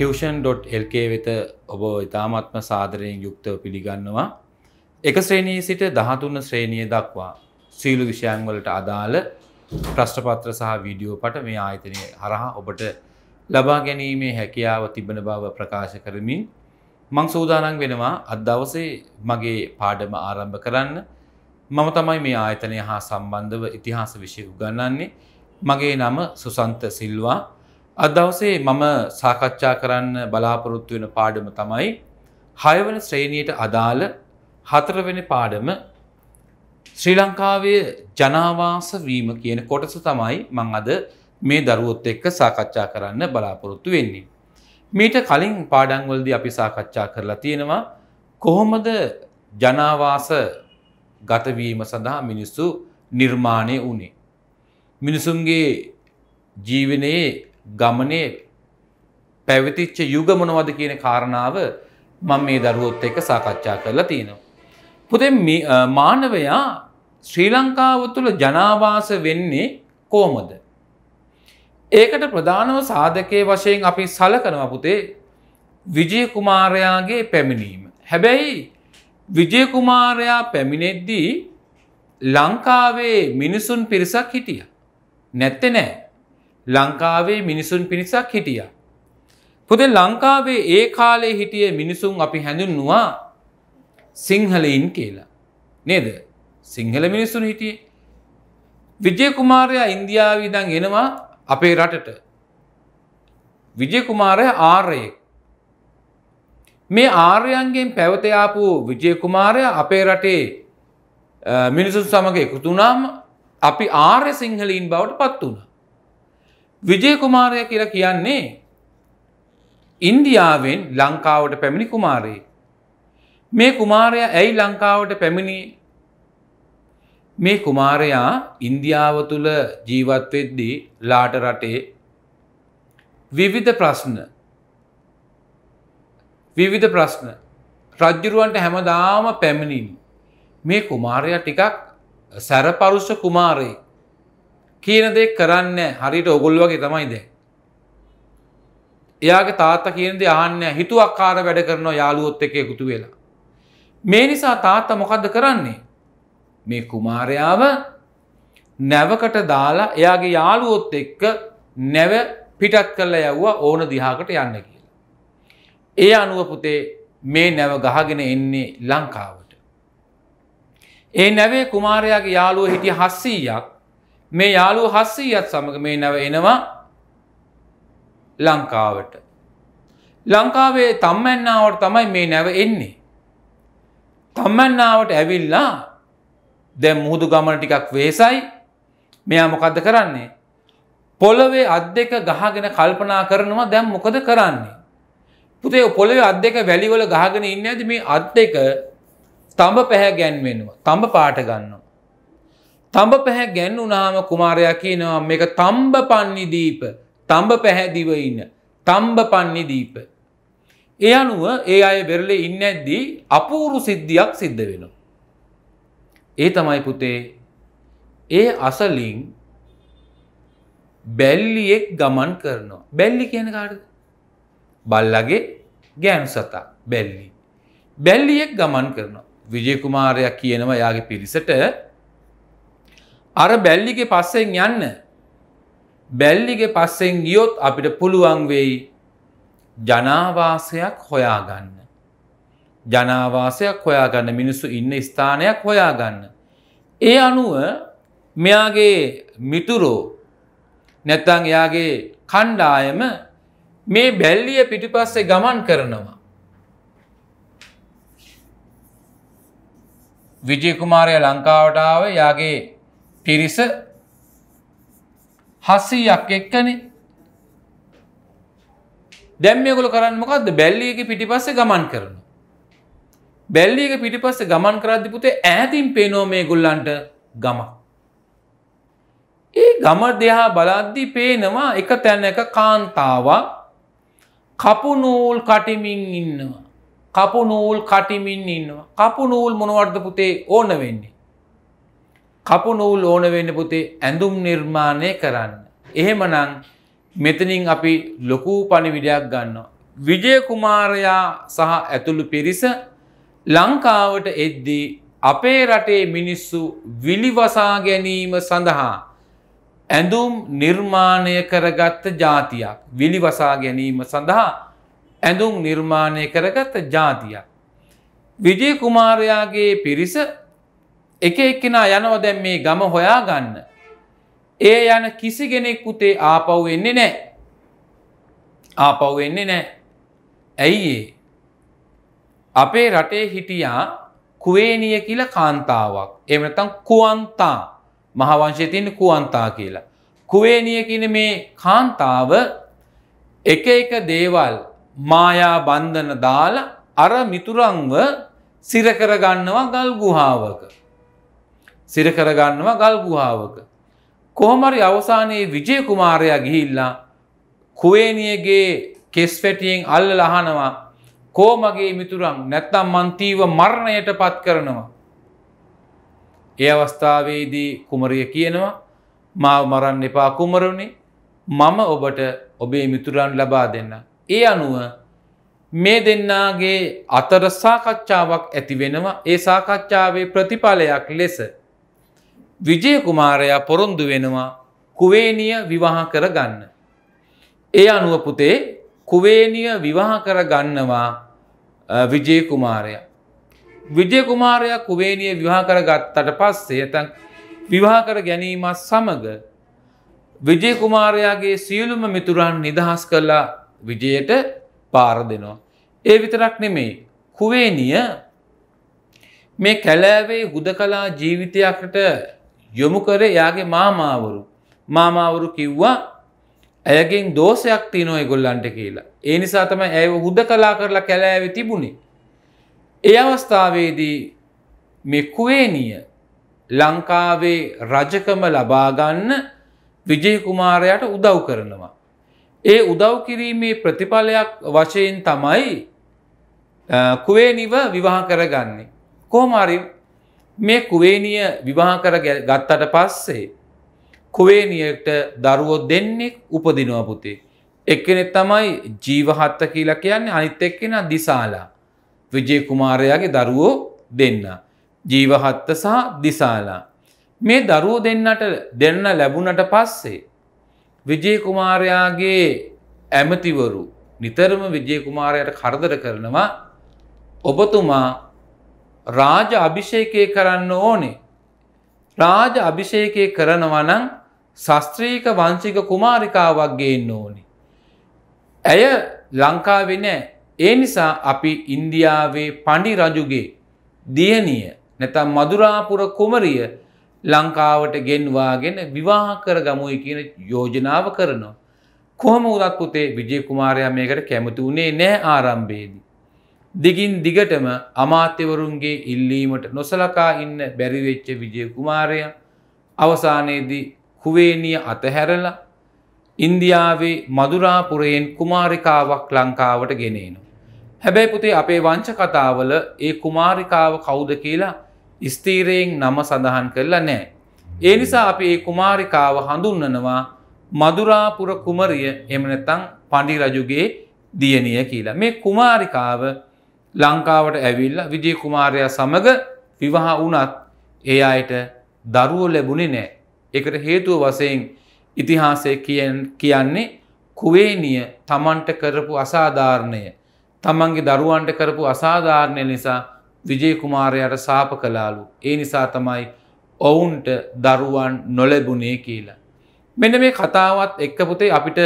ටියෂන්.එල්කේ වෙත ඔබ ඉතාමත්ම සාදරයෙන් යුක්තව පිළිගන්නවා. එක ශ්‍රේණී සිට දහතුන්න ශ්‍රේණිය දක්වා සීලු විෂයන් වලට අදාළ ප්‍රශ්ටපත්‍ර සහ වීඩියෝ පට මේ ආයතනය හරහා ඔබට ලබා ගැනීමේ හැකියාව තිබන බව ප්‍රකාශ කරමින් මං සූදානන් වෙනවා අදවසේ මගේ පාඩම ආරම්භ කරන්න මම තමයි මේ ආයතනය හා සම්බන්ධව ඉතිහාස විෂය උගන්නන්නේ මගේ නම සුසන්ත සිල්වා අදවසේ මම සාකච්ඡා කරන්න බලාපොරොත්තු වෙන පාඩම තමයි හයවන ශ්‍රේණියට අදාළ හතරවෙනි පාඩම ශ්‍රී ලංකාවේ ජනවාස වීම කියන කොටස තමයි මං අද මේ දරුවොත් එක්ක සාකච්ඡා කරන්න බලාපොරොත්තු වෙන්නේ. මීට කලින් පාඩංවලදී අපි සාකච්ඡා කරලා තියෙනවා කොහොමද ජනවාස ගතවීම සඳහා මිනිස්සු නිර්මාණය වනේ. මිනිසුන්ගේ ජීවනයේ ගමනේ පැවතිච්ච යුග මොනවද කියන කාරණාව මම මේ දරුවොත් එක්ක සාකච්ඡා කරලා තියෙනවා. පුතේ මානවයා ශ්‍රී ලංකාව තුළ ජනාවාස වෙන්නේ කොහොමද? ඒකට ප්‍රධානම සාධකයේ වශයෙන් අපි සලකනවා පුතේ විජය කුමාරයාගේ පැමිණීම. හැබැයි විජය කුමාරයා පැමිණෙද්දී ලංකාවේ මිනිසුන් පිරිසක් හිටිය. නැත්තේ නෑ. ලංකාවේ මිනිසුන් පිරිසක් හිටිය. පුද ලංකාවේ ඒ කාලේ හිටිය මිනිසුන් අපි හැඳුන්වා සිංහලයින් කියලා. නේද සිංහල මිනිස්සුන් හිටිය. විජයකුමාරයා ඉන්දියාවීදන් එනවා අපේ රටට. විජයකුමාරය ආර්යෙක්. මේ ආර්යන්ගෙන් පැවතයාපු විජයකුමාරය අපේ රටේ මිනිසුන් සමඟ එකතුනාම අපි ආර්ය සිංහලීන් බවට පත් වුණ. විජයකුමාරය කියලා කියන්නේ ඉන්දියාවෙන් ලංකාවට පැමිණි කුමාරයේ. මේ කුමාරය ඇයි ලංකාවට පැමිණි මේ කුමාරයා ඉන්දියාව තුළ ජීවත්වෙද්දී ලාට රටේ විවිධ ප්‍රශ්න විවිධ ප්‍රශ්න රජ්ජුරුවන්ට හැමදාම පැමිණින් මේ කුමාරයා ටිකක් සැරපරුෂ කුමාරයෙක් කියන දේ කරන්න හරිට ඔගොල් වගේ තමයි දැන්. එයාගේ තාත්තා කියන දේ අහන්නේ හිතුවක්කාර වැඩ කරනවා යාළුවොත් එක්ක එකතු වෙලා. මේ නිසා තාත්තා මොකද්ද කරන්නේ? මේ කුමාරයාව නැවකට දාලා එයාගේ යාළුවොත් එක්ක නැව පිටත් කරලා යව්වා ඕන දිහාකට යන්න කියලා. ඒ අනුව පුතේ මේ නැව ගහගෙන එන්නේ ලංකාවට. ඒ නැවේ කුමාරයාගේ යාළුව හිටිය 700ක් මේ යාලු හස්සීයත් සමඟ මේ නැව එනවා ලංකාවට. ලංකාවේ තම්මැන්නාවට තමයි මේ නැව එන්නේ. තම්මැන්නාවට ඇවිල්ලා දැම් මුහුදු ගමන ටිකක් වේසයි මෙයා මොකක්ද කරන්නේ. පොළොවේ අත් දෙක ගහගෙන කල්පනා කරනවා දැම් මොකද කරන්නේ. පුතේ පොළොවේ අත් දෙක වැලිවල ගහගෙන ඉන්න ඇද මේ අත් දෙක තඹ පැහැ ගැන්වෙනවා තඹ පාට ගන්නවා. තඹ පැහැ ගැන්වුනාම කුමාරයා කියනවා මේක තම්බ පන්නි දීප තඹ පැහැදිව ඉන්න තම්බ පන්නි දීප. ඒ අනුව ඒ අය වෙරලෙ ඉන්න ඇද්දී අපූරු සිද්ධියක් සිද්ධ වෙනවා. ඒ තමයි පුතේ ඒ අසලින් බැල්ලියෙක් ගමන් කරනවා. බැල්ලි කියන කාටද? බල්ලගේ ගෑනු සතා බැල්ලි. බැල්ලියෙක් ගමන් කරනවා. විජය කුමාරයා කියනවා යාගේ පිරිසට අර බැල්ලිගේ පස්සෙන් යන්න බැල්ලිගේ පස්සෙන් ගියොත් අපිට පුළුවන් වෙයි ජනාවාසයක් හොයාගන්න ජනාවාසයක් හොයාගන්න මිනිස්සු ඉන්න ස්ථානයක් හොයාගන්න ඒ අනුව මෙයාගේ මිතුරෝ නැත්තං එයාගේ කණ්ඩායම මේ බැල්ලිය පිටිපස්සේ ගමන් කරනවා. විජයකුමාරය ලංකාවටාව යාගේ පිරිස හස්සීයක් එක්කන දැම්මයකුල කරන්නමකක්ද බැල්ලියක පිටිපස්ස ගමන් කරන. බැල්ලියක පිටිපස්ස ගමන් කරද්දිපුතේ ඇතින් පේනෝ මේ ගොල්ලන්ට ගම. ඒ ගම දෙහා බලද්දි පේනවා එක තැන එක කාන්තාවක් කපුනූල් කටිමින් ඉන්නවා. කපුනූල් කටිමින් ඉන්නවා. කපුනූල් මොනවර්ධ පුතේ ඕන වෙන්නේ. කපුනූල් ඕන වෙන්න පුතේ ඇඳුම් නිර්මාණය කරන්න. එහෙමනම් මෙතනින් අපි ලොකු පණිවිඩයක් ගන්නවා. විජයකුමාරයා සහ ඇතුළු පිරිස ලංකාවට එද්දී අපේ රටේ මිනිස්සු විලිවසා ගැනීම සඳහා ඇඳුම් නිර්මාණය කරගත්ත ජාතියක් විලිවසා ගැනීම සඳහා ඇඳුම් නිර්මාණය කරගත්ත ජාතියක්. විජය කුමාරයාගේ පිරිස එක එක්කෙනා යනව දැන් මේ ගම හොයා ගන්න. ඒ යන කිසි කෙනෙක් පුතේ ආපව් වෙන්නේ නෑ. ආපව් වෙන්නේ නෑ. ඇයි ඒ? අපේ රටේ හිටියා කුවේනිය කියලා කාන්තාවක්. එහෙම නැත්නම් කුවන්තා. මහවංශයේ තියෙන කුවන්තා කියලා. කුවේනිය කියන මේ කාන්තාව එක එක දේවල් මායා බන්ධන දාලා අර මිතුරන්ව සිර කරගන්නවා ගල් ගුහාවක. සිරකරගන්නවා ගල්ගුහාාවක. කොහොමරි අවසානයේ විජය කුමාරයා ගිහිල්ලා කුවේනියගේ කෙස්වැටියෙන් අල්ල ලහනවා කෝමගේ මිතුරන් නැත්තම් මන්තීව මරණයට පත් කරනවා. ඒ අවස්ථාවේදී කුමරිය කියනවා මාව මරන්න එපා කුමරුණේ මම ඔබට ඔබේ මිතුරන් ලබා දෙන්න. ඒ අනුව මේ දෙන්නාගේ අතර සාකච්ඡාවක් ඇති වෙනවා ඒ සාකච්ඡාවේ ප්‍රතිඵලයක් ලෙස විජයකුමාරයා පොරොන්දු වෙනවා කුවේනිය විවාහ කරගන්න. ඒ අනුව පුතේ කුවේනිය විවාහ කරගන්නවා විජයකුමාරය. විජයකුමාරයා කුවේනිය විවාහ කරගත්තට පස්සේ ඇතැන් විවාහ කර ගැනීමත් සමඟ විජයකුමාරයාගේ සියලුම මිතුරන් නිදහස් කරලා විජයට පාර දෙනවා. ඒ විතරක් නෙමෙයි කුවේනිය මේ කැලෑවේ හුද කලා ජීවිතයකට යොමු කර යාගේ මාමාවරු මාමාවරු කිව්වා ඇයගෙන් දෝෂයක් තියනොය ගොල්ලන්ට කියලා ඒ නිසා තම ඇය හුද කලා කරලා කැලෑව තිබුණේ ඒ අවස්ථාවේදී මේ කුවේනිය ලංකාවේ රජකම ලබාගන්න විජයකුමාරයට උදව් කරනවා ඒ උදව් කිරීමේ ප්‍රතිඵලයක් වශයෙන් තමයි කුවේනිව විවාහ කරගන්නේ කොහොමරි මේ කුවේනිය විවාහ කර ගත්තට පස්සේ කුවේනියට දරුවෝ දෙන්නෙක් උපදිනවා පුතේ. එක්කෙනෙ තමයි ජීවහත්ත කියලා කියන්නේ අනිත් එක්කෙන දිසාලා. විජය කුමාරයාගේ දරුවෝ දෙන්න. ජීවහත්ත සහ දිසාලා. මේ දරුවෝ දෙන්නට දෙන්න ලැබුණට පස්සේ විජය කුමාරයාගේ ඇමතිවරු නිතරම විජය කුමාරයට කරදර කරනවා ඔබතුමා රාජ අභිෂේකය කරන්න ඕනේ. රාජ අභිෂේකය කරනවනං ශස්ත්‍රීක වංශික කුමාරිකාවක්ගේ ඉන්න ඕනි. ඇය ලංකාවෙ නෑ ඒ නිසා අපි ඉන්දියාවේ පණි රජුගේ දියනිය නැතම් මදුරාපුර කුමරිය ලංකාවට ගෙන්වාගෙන විවාහ කර ගමුයි කියන යෝජනාව කරනවා. කොහොම උදත් පුතේ විජය කුමාරයා මේකට කැමති වුණේ නෑ ආරම්භේදී. දිගින් දිගටම අමාත්‍යවරුන්ගේ ඉල්ලීමට නොසලකා ඉන්න බැරිවෙච්ච විජය කුමාරය අවසානයේදී කුවේනිය අතහැරල ඉන්දියාවේ මදුරාපුරයෙන් කුමාරිකාවක් ලංකාවට ගෙනේනවා. හැබැයි පුතේ අපේ වංච කතාවල ඒ කුමාරිකාව කවුද කියලා ස්තීරයෙන් නම සඳහන් කරලා නෑ. ඒ නිසා අපි ඒ කුමාරිකාව හඳුන්නනවා මදුරාපුර කුමරිය එමනතං පණඩි රජුගේ දියණිය කියලා. මේ කුමාරිකාව ලංකාවට ඇවිල්ල විජය කුමාරයා සමඟ විවාහ වනත් ඒ අයට දරුව ලැබුණේ නෑ. එකට හේතුව වසයෙන් ඉතිහාසය කියන්නේ කුවේනිය තමන්ට කරපු අසාධාරණය. තමන්ගේ දරුවන්ට කරපු අසාධාරණය නිසා විජය කුමාරයට සාප කලාලු. ඒ නිසා තමයි ඔවුන්ට දරුවන් නොලැබුණේ කියලා. මෙන මේ කතාවත් එක්ක පුතේ අපිට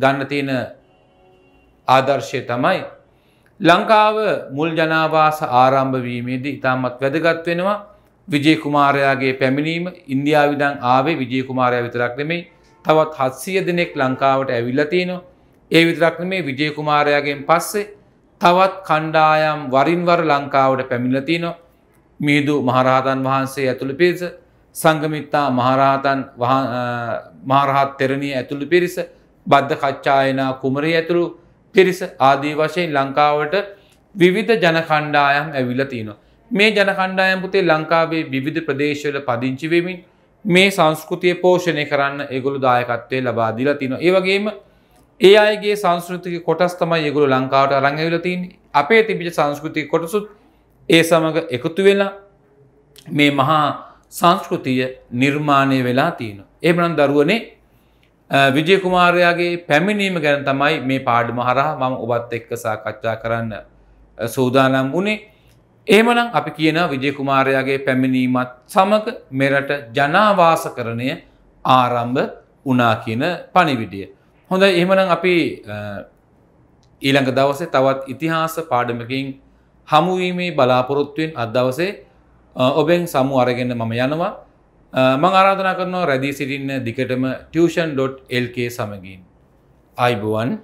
ගන්න තියෙන ආදර්ශය තමයි ලංකාව මුල් ජනාවාස ආරම්භවීමේදී ඉතාමත් වැදගත් වෙනවා විජයකුමාරයාගේ පැමිණීම ඉන්දයා විදං ආවේ විජයකුමාරයා විතරක් නෙමෙයි තවත් හත්සිය දෙනෙක් ලංකාවට ඇවිල්ලතිනවා ඒ විතරක් නෙමේ විජයකුමාරයාගෙන් පස්සේ තවත් කණ්ඩායම් වරින්වර ලංකාවට පැමිණලතිනවා මිහිදු මහරහතන් වහන්සේ ඇතුළු පිරිස සංගමිත්තා මහරහතන් මහරහත් තෙරණිය ඇතුළු පිරිස බද්ධ කච්ඡායනා කුමරය ඇතුළු පිරිස ආදී වශයෙන් ලංකාවට විවිධ ජනකණ්ඩායම් ඇවිල තියෙනවා. මේ ජනකණ්ඩායම් පුතේ ලංකාවේ විවිධ ප්‍රදේශවල පදිංචිවෙමින් මේ සංස්කෘතිය පෝෂණය කරන්න එගුළු දායකත්වය ලබාදිලා තිනවා. ඒවගේම ඒ අයගේ සංස්කෘතික කොටස් තමයි ඒගුළු ලංකාවට අරංඇවිලතින් අපේ තිබිට සංස්කෘතික කොටසුත් ඒ සමඟ එකතු වෙලා මේ මහා සංස්කෘතිය නිර්මාණය වෙලා තියෙන. එමනම් දරුවනේ විජයකුමාරයාගේ පැමිණීම ගැන තමයි මේ පාඩම හරහා මම ඔබත් එක්ක සාකච්ඡා කරන්න සූදානම් වුණේ. එහෙමනම් අපි කියන විජයකුමාරයාගේ පැමිණීමත් සමග මෙරට ජනාවාසකරණය ආරම්භ වනා කියන පණිවිඩිය. හොඳ එහෙමනම් අපි ඊළඟ දවසේ තවත් ඉතිහාස පාඩමකින් හමුවීමේ බලාපොරොත්තුවෙන් අදවසේ ඔබෙන් සමු අරගෙන මම යනවා මං ආරාධනා කරනවා රැදී සිටින්න දිකටම ටියෂන්.ල්ක සමගින් අයිබුවන්